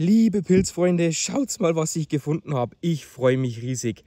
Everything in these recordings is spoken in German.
Liebe Pilzfreunde, schaut mal, was ich gefunden habe. Ich freue mich riesig.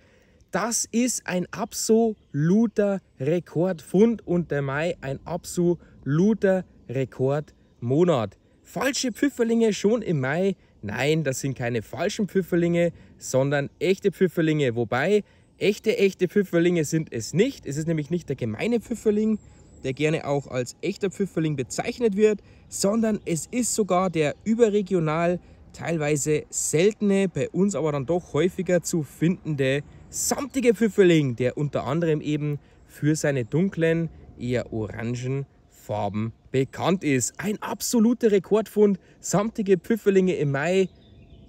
Das ist ein absoluter Rekordfund und der Mai ein absoluter Rekordmonat. Falsche Pfifferlinge schon im Mai? Nein, das sind keine falschen Pfifferlinge, sondern echte Pfifferlinge. Wobei, echte, echte Pfifferlinge sind es nicht. Es ist nämlich nicht der gemeine Pfifferling, der gerne auch als echter Pfifferling bezeichnet wird, sondern es ist sogar der überregional teilweise seltene, bei uns aber dann doch häufiger zu findende samtige Pfifferling, der unter anderem eben für seine dunklen, eher orangen Farben bekannt ist. Ein absoluter Rekordfund. Samtige Pfifferlinge im Mai.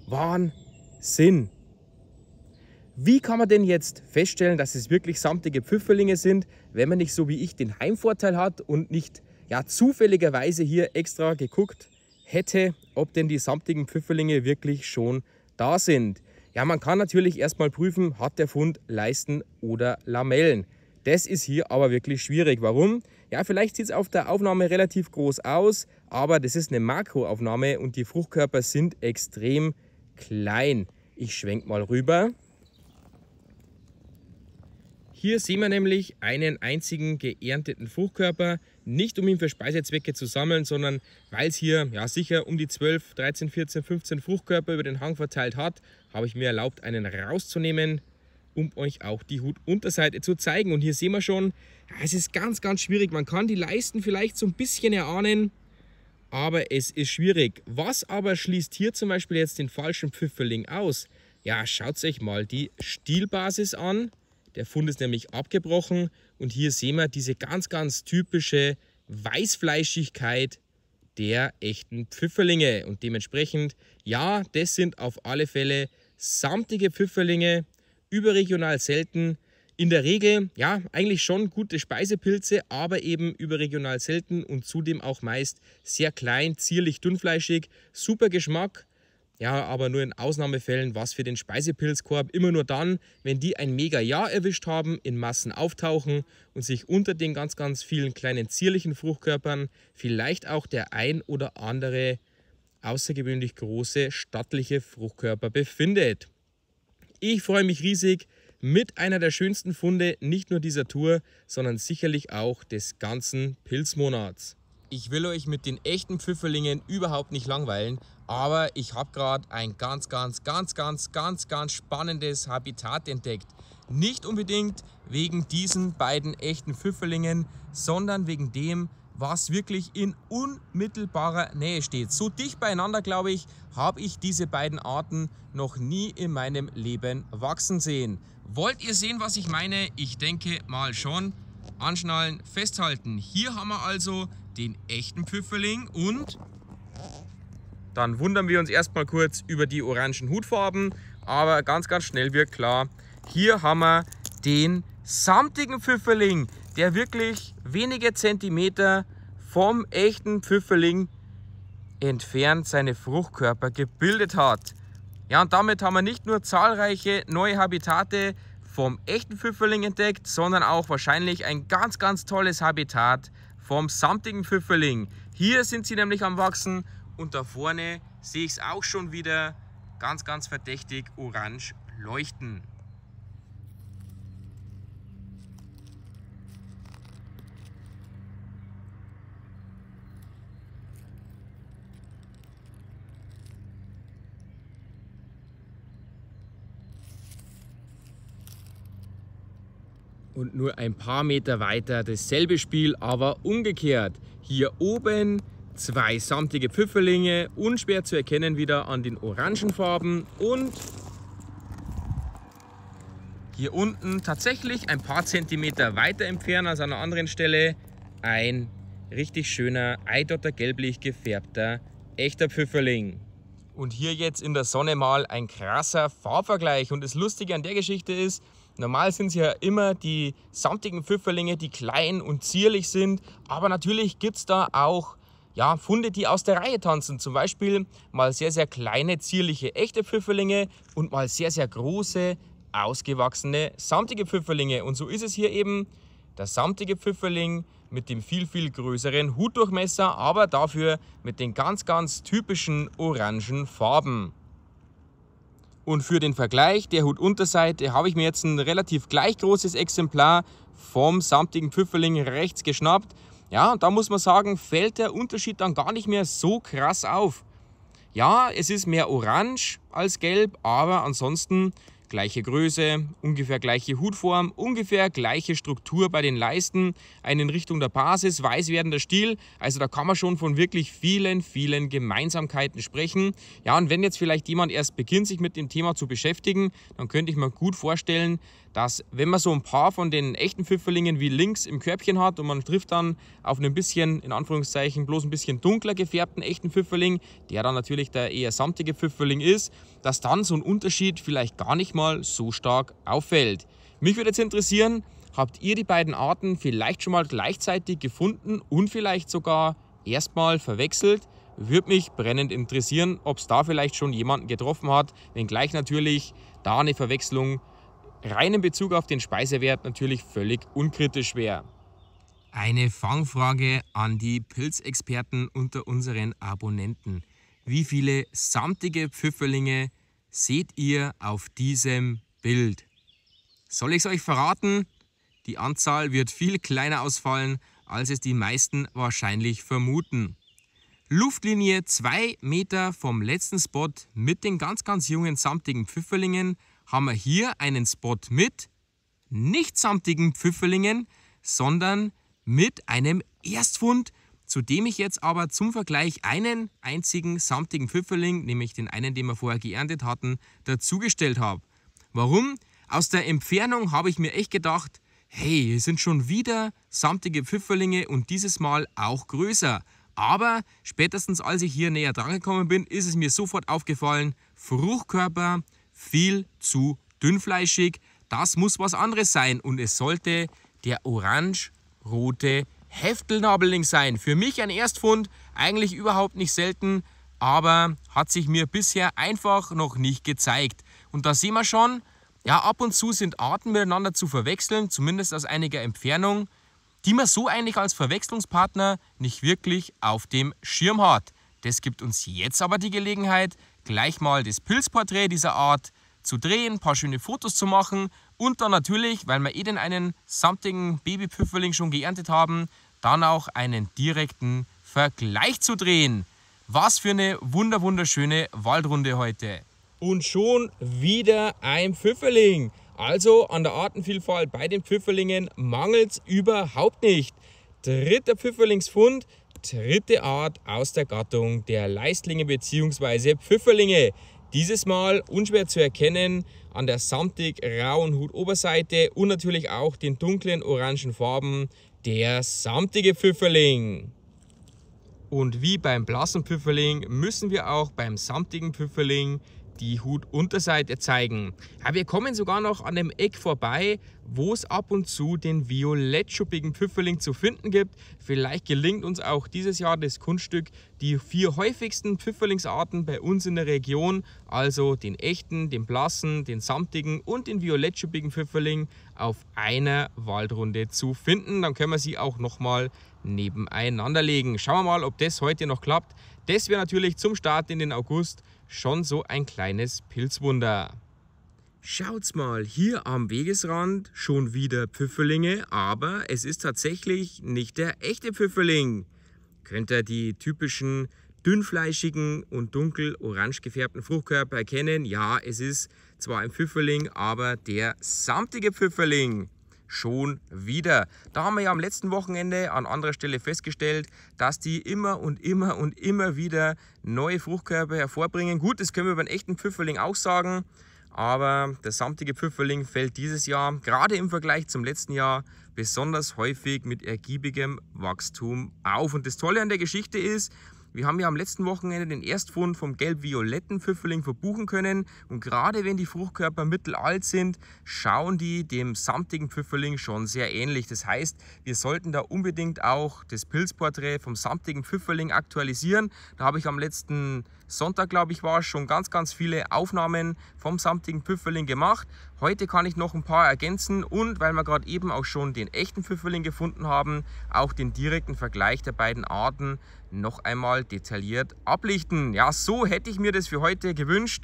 Wahnsinn. Wie kann man denn jetzt feststellen, dass es wirklich samtige Pfifferlinge sind, wenn man nicht so wie ich den Heimvorteil hat und nicht ja, zufälligerweise hier extra geguckt hat? hätte, ob denn die samtigen Pfifferlinge wirklich schon da sind. Ja, man kann natürlich erstmal prüfen, hat der Fund Leisten oder Lamellen. Das ist hier aber wirklich schwierig. Warum? Ja, vielleicht sieht es auf der Aufnahme relativ groß aus, aber das ist eine Makroaufnahme und die Fruchtkörper sind extrem klein. Ich schwenke mal rüber. Hier sehen wir nämlich einen einzigen geernteten Fruchtkörper, nicht um ihn für Speisezwecke zu sammeln, sondern weil es hier ja, sicher um die 12, 13, 14, 15 Fruchtkörper über den Hang verteilt hat, habe ich mir erlaubt, einen rauszunehmen, um euch auch die Hutunterseite zu zeigen. Und hier sehen wir schon, es ist ganz, ganz schwierig. Man kann die Leisten vielleicht so ein bisschen erahnen, aber es ist schwierig. Was aber schließt hier zum Beispiel jetzt den falschen Pfifferling aus? Ja, schaut euch mal die Stielbasis an. Der Fund ist nämlich abgebrochen und hier sehen wir diese ganz, ganz typische Weißfleischigkeit der echten Pfifferlinge. Und dementsprechend, ja, das sind auf alle Fälle samtige Pfifferlinge, überregional selten. In der Regel, ja, eigentlich schon gute Speisepilze, aber eben überregional selten und zudem auch meist sehr klein, zierlich, dünnfleischig. Super Geschmack, ja, aber nur in Ausnahmefällen was für den Speisepilzkorb immer nur dann, wenn die ein Mega-Jahr erwischt haben, in Massen auftauchen und sich unter den ganz, ganz vielen kleinen zierlichen Fruchtkörpern vielleicht auch der ein oder andere außergewöhnlich große, stattliche Fruchtkörper befindet. Ich freue mich riesig mit einer der schönsten Funde nicht nur dieser Tour, sondern sicherlich auch des ganzen Pilzmonats ich will euch mit den echten Pfifferlingen überhaupt nicht langweilen, aber ich habe gerade ein ganz, ganz, ganz, ganz, ganz, ganz spannendes Habitat entdeckt. Nicht unbedingt wegen diesen beiden echten Pfifferlingen, sondern wegen dem, was wirklich in unmittelbarer Nähe steht. So dicht beieinander, glaube ich, habe ich diese beiden Arten noch nie in meinem Leben wachsen sehen. Wollt ihr sehen, was ich meine? Ich denke mal schon. Anschnallen, festhalten. Hier haben wir also den echten Pfifferling und dann wundern wir uns erstmal kurz über die orangen Hutfarben, aber ganz, ganz schnell wird klar, hier haben wir den samtigen Pfifferling, der wirklich wenige Zentimeter vom echten Pfifferling entfernt seine Fruchtkörper gebildet hat. Ja, und damit haben wir nicht nur zahlreiche neue Habitate vom echten Pfifferling entdeckt, sondern auch wahrscheinlich ein ganz, ganz tolles Habitat vom samtigen Pfifferling. Hier sind sie nämlich am Wachsen und da vorne sehe ich es auch schon wieder ganz, ganz verdächtig orange leuchten. und nur ein paar Meter weiter dasselbe Spiel, aber umgekehrt. Hier oben zwei samtige Pfifferlinge, unschwer zu erkennen wieder an den Orangenfarben und hier unten tatsächlich ein paar Zentimeter weiter entfernt als an einer anderen Stelle ein richtig schöner, eidotter gelblich gefärbter, echter Pfifferling. Und hier jetzt in der Sonne mal ein krasser Farbvergleich. Und das Lustige an der Geschichte ist, Normal sind es ja immer die samtigen Pfifferlinge, die klein und zierlich sind, aber natürlich gibt es da auch ja, Funde, die aus der Reihe tanzen. Zum Beispiel mal sehr, sehr kleine, zierliche, echte Pfifferlinge und mal sehr, sehr große, ausgewachsene, samtige Pfifferlinge. Und so ist es hier eben der samtige Pfifferling mit dem viel, viel größeren Hutdurchmesser, aber dafür mit den ganz, ganz typischen orangen Farben. Und für den Vergleich der Hutunterseite habe ich mir jetzt ein relativ gleich großes Exemplar vom samtigen Pfifferling rechts geschnappt. Ja, und da muss man sagen, fällt der Unterschied dann gar nicht mehr so krass auf. Ja, es ist mehr orange als gelb, aber ansonsten Gleiche Größe, ungefähr gleiche Hutform, ungefähr gleiche Struktur bei den Leisten, ein in Richtung der Basis weiß werdender Stil. Also da kann man schon von wirklich vielen, vielen Gemeinsamkeiten sprechen. Ja, und wenn jetzt vielleicht jemand erst beginnt, sich mit dem Thema zu beschäftigen, dann könnte ich mir gut vorstellen, dass wenn man so ein paar von den echten Pfifferlingen wie links im Körbchen hat und man trifft dann auf einen bisschen, in Anführungszeichen, bloß ein bisschen dunkler gefärbten echten Pfifferling, der dann natürlich der eher samtige Pfifferling ist, dass dann so ein Unterschied vielleicht gar nicht mal so stark auffällt. Mich würde jetzt interessieren, habt ihr die beiden Arten vielleicht schon mal gleichzeitig gefunden und vielleicht sogar erstmal verwechselt? Würde mich brennend interessieren, ob es da vielleicht schon jemanden getroffen hat, wenngleich natürlich da eine Verwechslung rein in Bezug auf den Speisewert natürlich völlig unkritisch wäre. Eine Fangfrage an die Pilzexperten unter unseren Abonnenten. Wie viele samtige Pfifferlinge seht ihr auf diesem Bild? Soll ich es euch verraten? Die Anzahl wird viel kleiner ausfallen, als es die meisten wahrscheinlich vermuten. Luftlinie 2 Meter vom letzten Spot mit den ganz, ganz jungen samtigen Pfifferlingen haben wir hier einen Spot mit nicht samtigen Pfifferlingen, sondern mit einem Erstfund, zu dem ich jetzt aber zum Vergleich einen einzigen samtigen Pfifferling, nämlich den einen, den wir vorher geerntet hatten, dazugestellt habe. Warum? Aus der Entfernung habe ich mir echt gedacht, hey, hier sind schon wieder samtige Pfifferlinge und dieses Mal auch größer. Aber spätestens als ich hier näher dran gekommen bin, ist es mir sofort aufgefallen, Fruchtkörper, viel zu dünnfleischig. Das muss was anderes sein und es sollte der orange-rote Heftelnabeling sein. Für mich ein Erstfund, eigentlich überhaupt nicht selten, aber hat sich mir bisher einfach noch nicht gezeigt. Und da sehen wir schon, ja, ab und zu sind Arten miteinander zu verwechseln, zumindest aus einiger Entfernung, die man so eigentlich als Verwechslungspartner nicht wirklich auf dem Schirm hat. Das gibt uns jetzt aber die Gelegenheit, gleich mal das Pilzporträt dieser Art zu drehen, ein paar schöne Fotos zu machen und dann natürlich, weil wir eh den einen samtigen Babypüffeling schon geerntet haben, dann auch einen direkten Vergleich zu drehen. Was für eine wunder wunderschöne Waldrunde heute. Und schon wieder ein Pfifferling. Also an der Artenvielfalt bei den Pfifferlingen mangelt es überhaupt nicht. Dritter Pfifferlingsfund dritte Art aus der Gattung der Leistlinge bzw. Pfifferlinge. Dieses Mal unschwer zu erkennen an der samtig rauen Hutoberseite und natürlich auch den dunklen orangen Farben der samtige Pfifferling. Und wie beim blassen Pfifferling müssen wir auch beim samtigen Pfifferling die Hutunterseite zeigen. Ja, wir kommen sogar noch an dem Eck vorbei, wo es ab und zu den violettschuppigen Pfifferling zu finden gibt. Vielleicht gelingt uns auch dieses Jahr das Kunststück, die vier häufigsten Pfifferlingsarten bei uns in der Region, also den echten, den blassen, den samtigen und den violettschuppigen Pfifferling, auf einer Waldrunde zu finden. Dann können wir sie auch nochmal nebeneinander legen. Schauen wir mal, ob das heute noch klappt. Das wäre natürlich zum Start in den August schon so ein kleines Pilzwunder. Schaut's mal, hier am Wegesrand schon wieder Pfifferlinge, aber es ist tatsächlich nicht der echte Pfifferling. Könnt ihr die typischen dünnfleischigen und dunkel orange gefärbten Fruchtkörper erkennen? Ja, es ist zwar ein Pfifferling, aber der samtige Pfifferling schon wieder. Da haben wir ja am letzten Wochenende an anderer Stelle festgestellt, dass die immer und immer und immer wieder neue Fruchtkörper hervorbringen. Gut, das können wir über einen echten Pfifferling auch sagen, aber der samtige Pfifferling fällt dieses Jahr, gerade im Vergleich zum letzten Jahr, besonders häufig mit ergiebigem Wachstum auf. Und das Tolle an der Geschichte ist, wir haben ja am letzten Wochenende den Erstfund vom gelb-violetten Pfifferling verbuchen können und gerade wenn die Fruchtkörper mittelalt sind, schauen die dem samtigen Pfifferling schon sehr ähnlich. Das heißt, wir sollten da unbedingt auch das Pilzporträt vom samtigen Pfifferling aktualisieren. Da habe ich am letzten Sonntag, glaube ich, war schon ganz, ganz viele Aufnahmen vom samtigen Pfifferling gemacht Heute kann ich noch ein paar ergänzen und weil wir gerade eben auch schon den echten Pfifferling gefunden haben, auch den direkten Vergleich der beiden Arten noch einmal detailliert ablichten. Ja, so hätte ich mir das für heute gewünscht,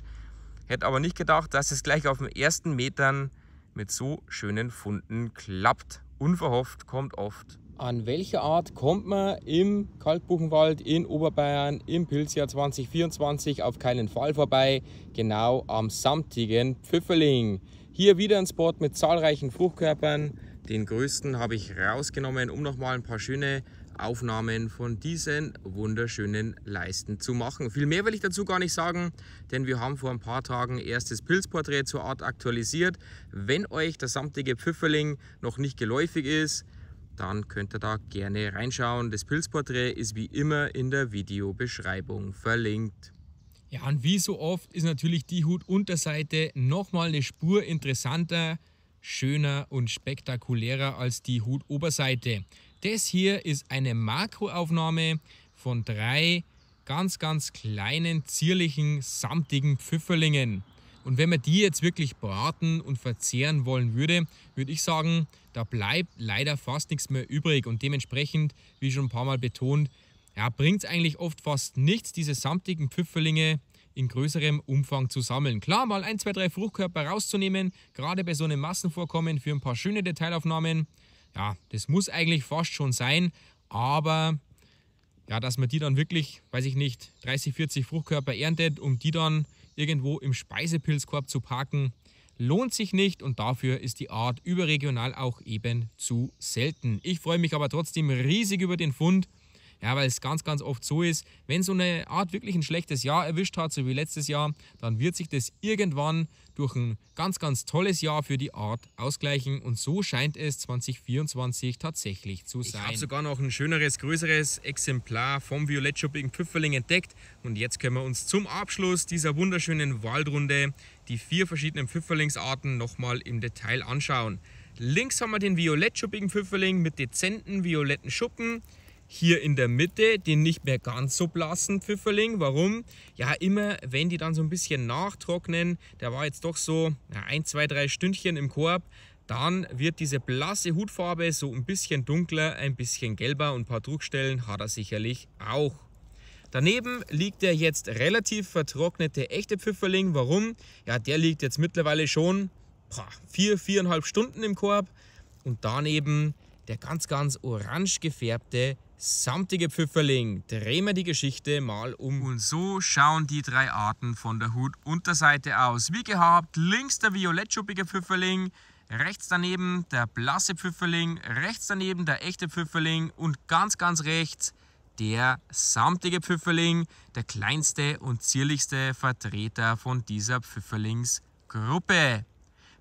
hätte aber nicht gedacht, dass es gleich auf den ersten Metern mit so schönen Funden klappt. Unverhofft kommt oft. An welcher Art kommt man im Kalkbuchenwald in Oberbayern im Pilzjahr 2024 auf keinen Fall vorbei? Genau am samtigen Pfifferling. Hier wieder ein Spot mit zahlreichen Fruchtkörpern. Den größten habe ich rausgenommen, um nochmal ein paar schöne Aufnahmen von diesen wunderschönen Leisten zu machen. Viel mehr will ich dazu gar nicht sagen, denn wir haben vor ein paar Tagen erstes Pilzporträt zur Art aktualisiert. Wenn euch der samtige Pfifferling noch nicht geläufig ist, dann könnt ihr da gerne reinschauen. Das Pilzporträt ist wie immer in der Videobeschreibung verlinkt. Ja, und wie so oft ist natürlich die Hutunterseite nochmal eine Spur interessanter, schöner und spektakulärer als die Hutoberseite. Das hier ist eine Makroaufnahme von drei ganz, ganz kleinen, zierlichen, samtigen Pfifferlingen. Und wenn man die jetzt wirklich braten und verzehren wollen würde, würde ich sagen, da bleibt leider fast nichts mehr übrig. Und dementsprechend, wie schon ein paar Mal betont, ja, bringt es eigentlich oft fast nichts, diese samtigen Pfifferlinge in größerem Umfang zu sammeln. Klar, mal ein, zwei, drei Fruchtkörper rauszunehmen, gerade bei so einem Massenvorkommen für ein paar schöne Detailaufnahmen. Ja, das muss eigentlich fast schon sein, aber ja, dass man die dann wirklich, weiß ich nicht, 30, 40 Fruchtkörper erntet, um die dann irgendwo im Speisepilzkorb zu parken, lohnt sich nicht und dafür ist die Art überregional auch eben zu selten. Ich freue mich aber trotzdem riesig über den Fund ja, weil es ganz, ganz oft so ist, wenn so eine Art wirklich ein schlechtes Jahr erwischt hat, so wie letztes Jahr, dann wird sich das irgendwann durch ein ganz, ganz tolles Jahr für die Art ausgleichen. Und so scheint es 2024 tatsächlich zu sein. Ich habe sogar noch ein schöneres, größeres Exemplar vom Violettschuppigen Pfifferling entdeckt. Und jetzt können wir uns zum Abschluss dieser wunderschönen Waldrunde die vier verschiedenen Pfifferlingsarten nochmal im Detail anschauen. Links haben wir den violettschuppigen Pfifferling mit dezenten violetten Schuppen hier in der Mitte, den nicht mehr ganz so blassen Pfifferling. Warum? Ja, immer wenn die dann so ein bisschen nachtrocknen, der war jetzt doch so ein, zwei, drei Stündchen im Korb, dann wird diese blasse Hutfarbe so ein bisschen dunkler, ein bisschen gelber und ein paar Druckstellen hat er sicherlich auch. Daneben liegt der jetzt relativ vertrocknete echte Pfifferling. Warum? Ja, der liegt jetzt mittlerweile schon boah, vier, viereinhalb Stunden im Korb. Und daneben der ganz, ganz orange gefärbte Samtige Pfifferling, drehen wir die Geschichte mal um. Und so schauen die drei Arten von der Hutunterseite aus. Wie gehabt, links der violettschuppige Pfifferling, rechts daneben der blasse Pfifferling, rechts daneben der echte Pfifferling und ganz, ganz rechts der samtige Pfifferling, der kleinste und zierlichste Vertreter von dieser Pfifferlingsgruppe.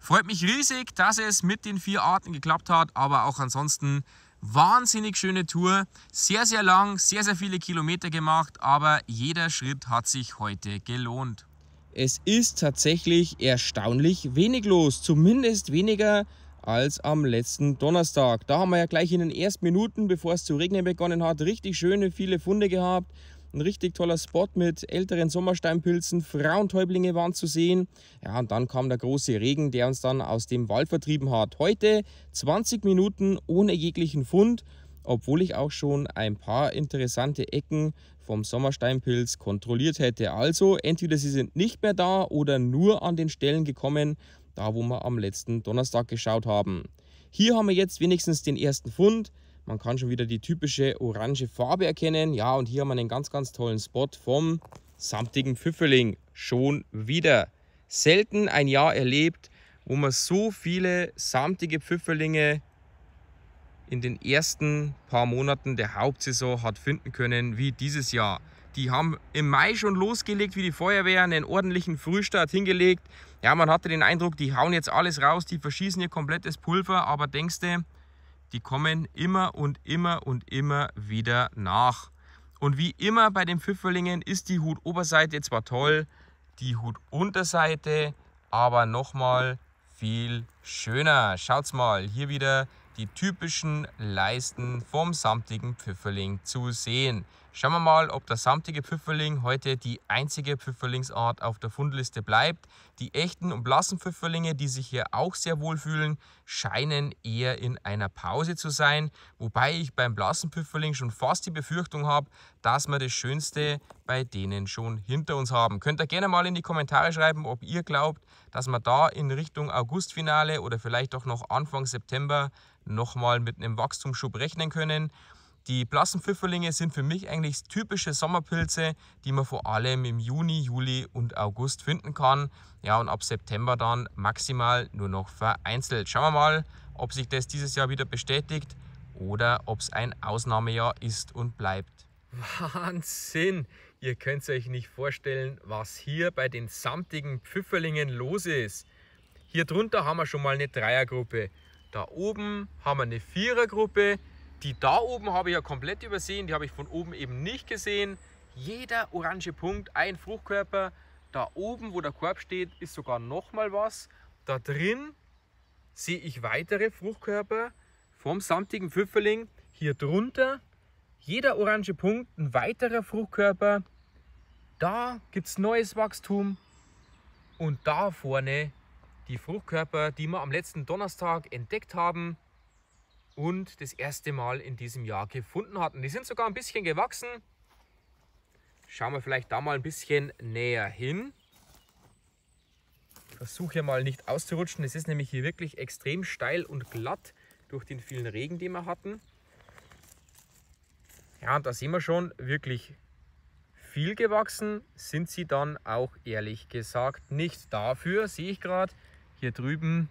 Freut mich riesig, dass es mit den vier Arten geklappt hat, aber auch ansonsten Wahnsinnig schöne Tour, sehr, sehr lang, sehr, sehr viele Kilometer gemacht, aber jeder Schritt hat sich heute gelohnt. Es ist tatsächlich erstaunlich wenig los, zumindest weniger als am letzten Donnerstag. Da haben wir ja gleich in den ersten Minuten, bevor es zu regnen begonnen hat, richtig schöne, viele Funde gehabt. Ein richtig toller Spot mit älteren Sommersteinpilzen, Frauentäublinge waren zu sehen. Ja, und dann kam der große Regen, der uns dann aus dem Wald vertrieben hat. Heute 20 Minuten ohne jeglichen Fund, obwohl ich auch schon ein paar interessante Ecken vom Sommersteinpilz kontrolliert hätte. Also entweder sie sind nicht mehr da oder nur an den Stellen gekommen, da wo wir am letzten Donnerstag geschaut haben. Hier haben wir jetzt wenigstens den ersten Fund. Man kann schon wieder die typische orange Farbe erkennen. Ja, und hier haben wir einen ganz, ganz tollen Spot vom samtigen Pfifferling. Schon wieder. Selten ein Jahr erlebt, wo man so viele samtige Pfifferlinge in den ersten paar Monaten der Hauptsaison hat finden können, wie dieses Jahr. Die haben im Mai schon losgelegt, wie die Feuerwehr, einen ordentlichen Frühstart hingelegt. Ja, man hatte den Eindruck, die hauen jetzt alles raus, die verschießen ihr komplettes Pulver, aber denkst du, die kommen immer und immer und immer wieder nach. Und wie immer bei den Pfifferlingen ist die Hutoberseite zwar toll, die Hutunterseite aber nochmal viel schöner. Schaut's mal, hier wieder die typischen Leisten vom samtigen Pfifferling zu sehen. Schauen wir mal, ob der samtige Pfifferling heute die einzige Pfifferlingsart auf der Fundliste bleibt. Die echten und blassen Pfifferlinge, die sich hier auch sehr wohlfühlen, scheinen eher in einer Pause zu sein. Wobei ich beim blassen Pfifferling schon fast die Befürchtung habe, dass wir das Schönste bei denen schon hinter uns haben. Könnt ihr gerne mal in die Kommentare schreiben, ob ihr glaubt, dass wir da in Richtung Augustfinale oder vielleicht auch noch Anfang September nochmal mit einem Wachstumsschub rechnen können. Die blassen Pfifferlinge sind für mich eigentlich typische Sommerpilze, die man vor allem im Juni, Juli und August finden kann. Ja, und ab September dann maximal nur noch vereinzelt. Schauen wir mal, ob sich das dieses Jahr wieder bestätigt oder ob es ein Ausnahmejahr ist und bleibt. Wahnsinn! Ihr könnt euch nicht vorstellen, was hier bei den samtigen Pfifferlingen los ist. Hier drunter haben wir schon mal eine Dreiergruppe. Da oben haben wir eine Vierergruppe die da oben habe ich ja komplett übersehen, die habe ich von oben eben nicht gesehen. Jeder orange Punkt, ein Fruchtkörper. Da oben, wo der Korb steht, ist sogar nochmal was. Da drin sehe ich weitere Fruchtkörper vom samtigen Pfifferling. Hier drunter, jeder orange Punkt, ein weiterer Fruchtkörper. Da gibt es neues Wachstum. Und da vorne die Fruchtkörper, die wir am letzten Donnerstag entdeckt haben und das erste Mal in diesem Jahr gefunden hatten. Die sind sogar ein bisschen gewachsen. Schauen wir vielleicht da mal ein bisschen näher hin. Ich Versuche hier mal nicht auszurutschen. Es ist nämlich hier wirklich extrem steil und glatt durch den vielen Regen, den wir hatten. Ja, und da sehen wir schon wirklich viel gewachsen, sind sie dann auch ehrlich gesagt nicht. Dafür sehe ich gerade hier drüben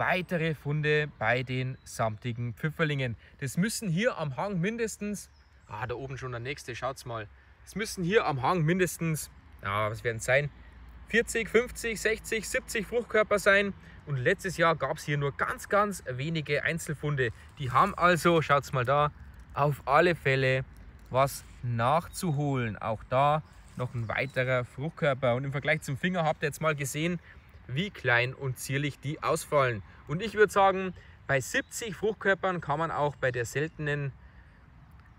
weitere Funde bei den samtigen Pfifferlingen. Das müssen hier am Hang mindestens, ah, da oben schon der nächste, schaut's mal. Es müssen hier am Hang mindestens, ja, was werden es sein, 40, 50, 60, 70 Fruchtkörper sein. Und letztes Jahr gab es hier nur ganz, ganz wenige Einzelfunde. Die haben also, schaut's mal da, auf alle Fälle was nachzuholen. Auch da noch ein weiterer Fruchtkörper. Und im Vergleich zum Finger habt ihr jetzt mal gesehen, wie klein und zierlich die ausfallen. Und ich würde sagen, bei 70 Fruchtkörpern kann man auch bei der seltenen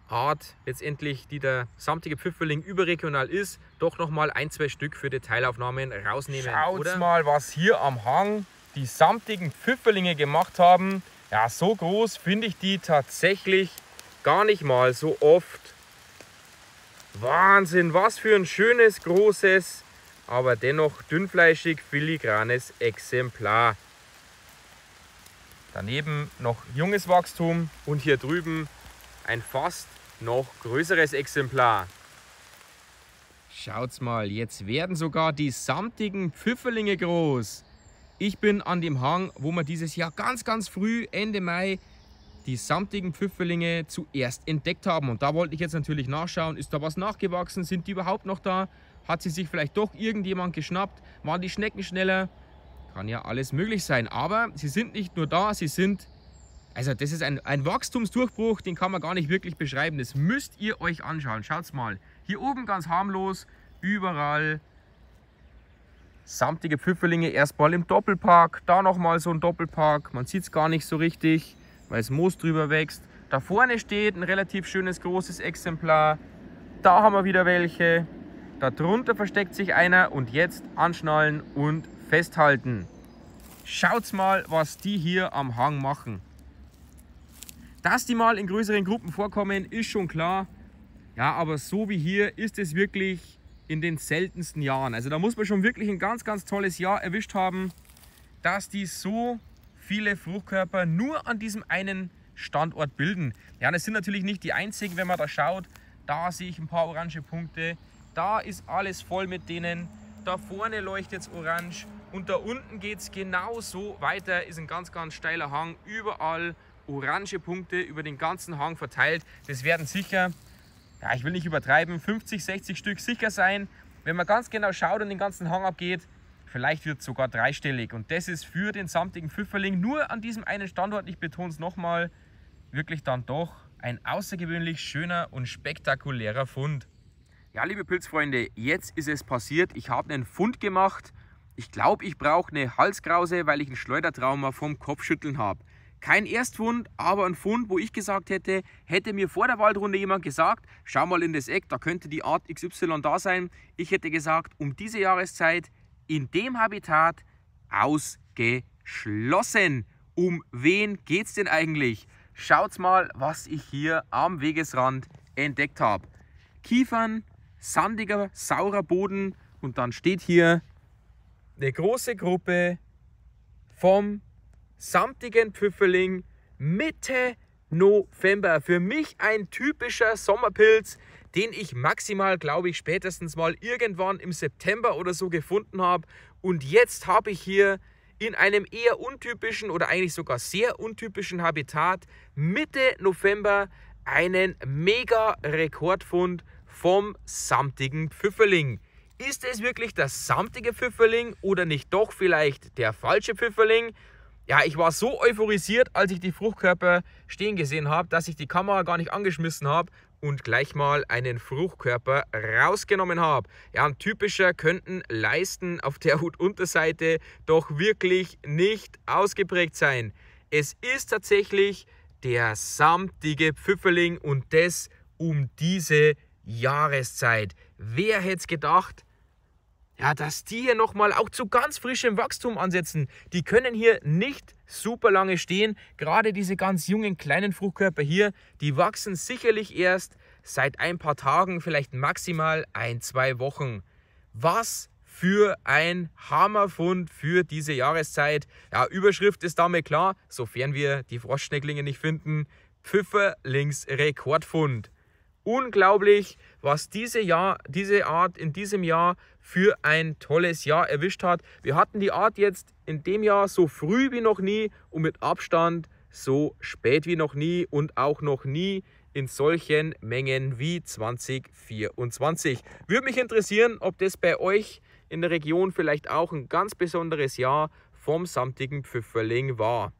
Art letztendlich, die der samtige Pfifferling überregional ist, doch nochmal ein, zwei Stück für Detailaufnahmen rausnehmen. Schaut mal, was hier am Hang die samtigen Pfifferlinge gemacht haben. Ja, so groß finde ich die tatsächlich gar nicht mal so oft. Wahnsinn, was für ein schönes, großes aber dennoch dünnfleischig filigranes Exemplar. Daneben noch junges Wachstum und hier drüben ein fast noch größeres Exemplar. Schaut's mal, jetzt werden sogar die samtigen Pfifferlinge groß. Ich bin an dem Hang, wo man dieses Jahr ganz, ganz früh, Ende Mai, die samtigen Pfifferlinge zuerst entdeckt haben. Und da wollte ich jetzt natürlich nachschauen, ist da was nachgewachsen, sind die überhaupt noch da? Hat sie sich vielleicht doch irgendjemand geschnappt? Waren die Schnecken schneller? Kann ja alles möglich sein. Aber sie sind nicht nur da, sie sind... Also das ist ein, ein Wachstumsdurchbruch, den kann man gar nicht wirklich beschreiben. Das müsst ihr euch anschauen. Schaut mal. Hier oben ganz harmlos, überall samtige Pfifferlinge erstmal im Doppelpark. Da nochmal so ein Doppelpark. Man sieht es gar nicht so richtig, weil es Moos drüber wächst. Da vorne steht ein relativ schönes großes Exemplar. Da haben wir wieder welche. Darunter versteckt sich einer und jetzt anschnallen und festhalten. Schaut mal, was die hier am Hang machen. Dass die mal in größeren Gruppen vorkommen, ist schon klar. Ja, aber so wie hier ist es wirklich in den seltensten Jahren. Also da muss man schon wirklich ein ganz, ganz tolles Jahr erwischt haben, dass die so viele Fruchtkörper nur an diesem einen Standort bilden. Ja, das sind natürlich nicht die einzigen, wenn man da schaut. Da sehe ich ein paar orange Punkte. Da ist alles voll mit denen. Da vorne leuchtet es orange. Und da unten geht es genauso weiter. Ist ein ganz, ganz steiler Hang. Überall orange Punkte über den ganzen Hang verteilt. Das werden sicher, ja, ich will nicht übertreiben, 50, 60 Stück sicher sein. Wenn man ganz genau schaut und den ganzen Hang abgeht, vielleicht wird es sogar dreistellig. Und das ist für den samtigen Pfifferling nur an diesem einen Standort, ich betone es nochmal, wirklich dann doch ein außergewöhnlich schöner und spektakulärer Fund. Ja, liebe Pilzfreunde, jetzt ist es passiert. Ich habe einen Fund gemacht. Ich glaube, ich brauche eine Halskrause, weil ich ein Schleudertrauma vom Kopfschütteln habe. Kein Erstfund, aber ein Fund, wo ich gesagt hätte, hätte mir vor der Waldrunde jemand gesagt, schau mal in das Eck, da könnte die Art XY da sein. Ich hätte gesagt, um diese Jahreszeit in dem Habitat ausgeschlossen. Um wen geht's denn eigentlich? Schaut mal, was ich hier am Wegesrand entdeckt habe. Kiefern, sandiger, saurer Boden und dann steht hier eine große Gruppe vom samtigen Pfifferling Mitte November. Für mich ein typischer Sommerpilz, den ich maximal, glaube ich, spätestens mal irgendwann im September oder so gefunden habe. Und jetzt habe ich hier in einem eher untypischen oder eigentlich sogar sehr untypischen Habitat Mitte November einen mega Rekordfund vom samtigen Pfifferling. Ist es wirklich das samtige Pfifferling oder nicht doch vielleicht der falsche Pfifferling? Ja, ich war so euphorisiert, als ich die Fruchtkörper stehen gesehen habe, dass ich die Kamera gar nicht angeschmissen habe und gleich mal einen Fruchtkörper rausgenommen habe. Ja, ein typischer könnten Leisten auf der Hutunterseite doch wirklich nicht ausgeprägt sein. Es ist tatsächlich der samtige Pfifferling und das um diese Jahreszeit. Wer hätte es gedacht, ja, dass die hier nochmal auch zu ganz frischem Wachstum ansetzen. Die können hier nicht super lange stehen. Gerade diese ganz jungen kleinen Fruchtkörper hier, die wachsen sicherlich erst seit ein paar Tagen, vielleicht maximal ein, zwei Wochen. Was für ein Hammerfund für diese Jahreszeit. Ja, Überschrift ist damit klar, sofern wir die Froschschnecklinge nicht finden. Pfifferlingsrekordfund. Rekordfund unglaublich, was diese, Jahr, diese Art in diesem Jahr für ein tolles Jahr erwischt hat. Wir hatten die Art jetzt in dem Jahr so früh wie noch nie und mit Abstand so spät wie noch nie und auch noch nie in solchen Mengen wie 2024. Würde mich interessieren, ob das bei euch in der Region vielleicht auch ein ganz besonderes Jahr vom samtigen Pfifferling war.